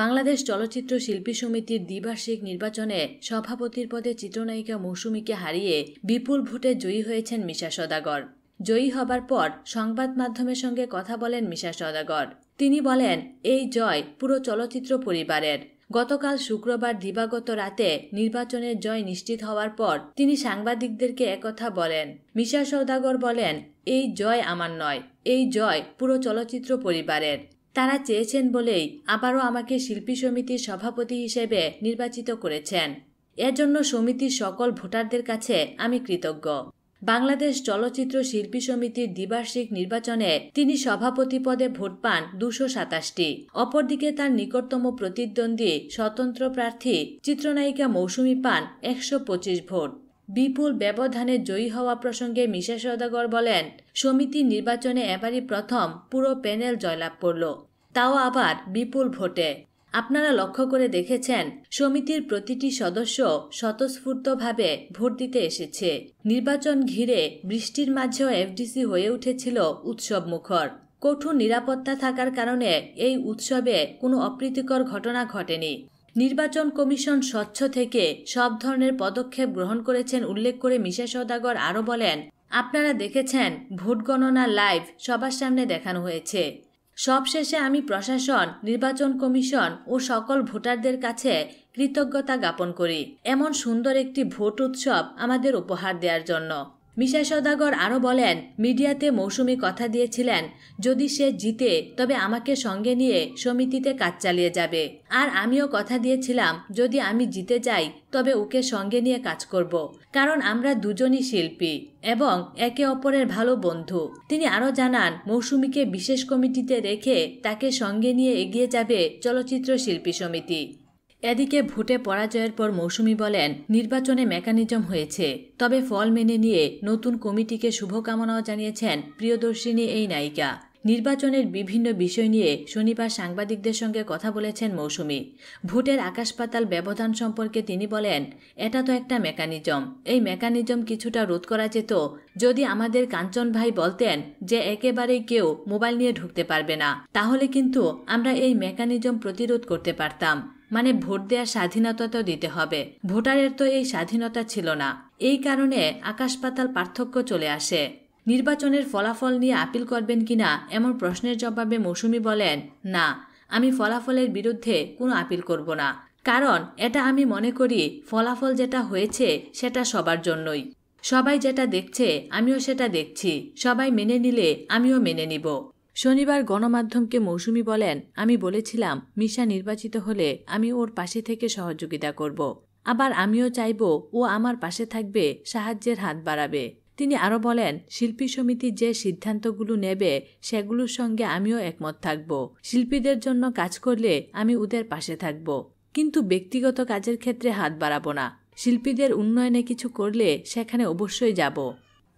বাংলাদেশ চলচ্চিত্র শিল্পী সমিতির দ্বিবার্ষিক নির্বাচনে সভাপতির পদে চিত্রনায়িকা মৌসুমীকে হারিয়ে বিপুল ভোটে জয়ী হয়েছেন মিশা সদাগর জয়ী হবার পর সংবাদ মাধ্যমের সঙ্গে কথা বলেন মিশা সদাগর তিনি বলেন এই জয় পুরো চলচ্চিত্র পরিবারের গতকাল শুক্রবার দিবাগত রাতে নির্বাচনের জয় নিশ্চিত হওয়ার পর তিনি সাংবাদিকদেরকে একথা বলেন মিশা সৌদাগর বলেন এই জয় আমার নয় এই জয় পুরো চলচ্চিত্র পরিবারের তারা চেয়েছেন বলেই আবারও আমাকে শিল্পী সমিতির সভাপতি হিসেবে নির্বাচিত করেছেন এজন্য সমিতির সকল ভোটারদের কাছে আমি কৃতজ্ঞ বাংলাদেশ চলচ্চিত্র শিল্পী সমিতির দ্বিবার্ষিক নির্বাচনে তিনি সভাপতি পদে ভোট পান দুশো সাতাশটি অপরদিকে তার নিকটতম প্রতিদ্বন্দ্বী স্বতন্ত্র প্রার্থী চিত্রনায়িকা মৌসুমী পান একশো ভোট বিপুল ব্যবধানে জয়ী হওয়া প্রসঙ্গে মিশা সৌদাগর বলেন সমিতি নির্বাচনে এবারই প্রথম পুরো প্যানেল জয়লাভ করল তাও আবার বিপুল ভোটে আপনারা লক্ষ্য করে দেখেছেন সমিতির প্রতিটি সদস্য স্বতঃস্ফূর্তভাবে ভোট দিতে এসেছে নির্বাচন ঘিরে বৃষ্টির মাঝেও এফডিসি হয়ে উঠেছিল উৎসব মুখর কঠোর নিরাপত্তা থাকার কারণে এই উৎসবে কোনো অপ্রীতিকর ঘটনা ঘটেনি নির্বাচন কমিশন স্বচ্ছ থেকে সব ধরনের পদক্ষেপ গ্রহণ করেছেন উল্লেখ করে মিশা সৌদাগর আরও বলেন আপনারা দেখেছেন ভোট গণনা লাইভ সবার সামনে দেখানো হয়েছে সবশেষে আমি প্রশাসন নির্বাচন কমিশন ও সকল ভোটারদের কাছে কৃতজ্ঞতা জ্ঞাপন করি এমন সুন্দর একটি ভোট উৎসব আমাদের উপহার দেওয়ার জন্য মিশা সদাগর আরও বলেন মিডিয়াতে মৌসুমি কথা দিয়েছিলেন যদি সে জিতে তবে আমাকে সঙ্গে নিয়ে সমিতিতে কাজ চালিয়ে যাবে আর আমিও কথা দিয়েছিলাম যদি আমি জিতে যাই তবে ওকে সঙ্গে নিয়ে কাজ করব কারণ আমরা দুজনই শিল্পী এবং একে অপরের ভালো বন্ধু তিনি আরও জানান মৌসুমিকে বিশেষ কমিটিতে রেখে তাকে সঙ্গে নিয়ে এগিয়ে যাবে চলচ্চিত্র শিল্পী সমিতি এদিকে ভোটে পরাজয়ের পর মৌসুমি বলেন নির্বাচনে মেকানিজম হয়েছে তবে ফল মেনে নিয়ে নতুন কমিটিকে শুভকামনাও জানিয়েছেন প্রিয়দর্শিনী এই নায়িকা নির্বাচনের বিভিন্ন বিষয় নিয়ে শনিবার সাংবাদিকদের সঙ্গে কথা বলেছেন মৌসুমি ভোটের আকাশপাতাল ব্যবধান সম্পর্কে তিনি বলেন এটা তো একটা মেকানিজম এই মেকানিজম কিছুটা রোধ করা যেত যদি আমাদের কাঞ্চন ভাই বলতেন যে একেবারেই কেউ মোবাইল নিয়ে ঢুকতে পারবে না তাহলে কিন্তু আমরা এই মেকানিজম প্রতিরোধ করতে পারতাম মানে ভোট দেওয়ার স্বাধীনতা তো দিতে হবে ভোটারের তো এই স্বাধীনতা ছিল না এই কারণে আকাশ পাতাল পার্থক্য চলে আসে নির্বাচনের ফলাফল নিয়ে আপিল করবেন কিনা এমন প্রশ্নের জবাবে মৌসুমি বলেন না আমি ফলাফলের বিরুদ্ধে কোনো আপিল করব না কারণ এটা আমি মনে করি ফলাফল যেটা হয়েছে সেটা সবার জন্যই সবাই যেটা দেখছে আমিও সেটা দেখছি সবাই মেনে নিলে আমিও মেনে নিব শনিবার গণমাধ্যমকে মৌসুমি বলেন আমি বলেছিলাম মিশা নির্বাচিত হলে আমি ওর পাশে থেকে সহযোগিতা করব আবার আমিও চাইব ও আমার পাশে থাকবে সাহায্যের হাত বাড়াবে তিনি আরও বলেন শিল্পী সমিতি যে সিদ্ধান্তগুলো নেবে সেগুলোর সঙ্গে আমিও একমত থাকব শিল্পীদের জন্য কাজ করলে আমি ওদের পাশে থাকব কিন্তু ব্যক্তিগত কাজের ক্ষেত্রে হাত বাড়াবো না শিল্পীদের উন্নয়নে কিছু করলে সেখানে অবশ্যই যাব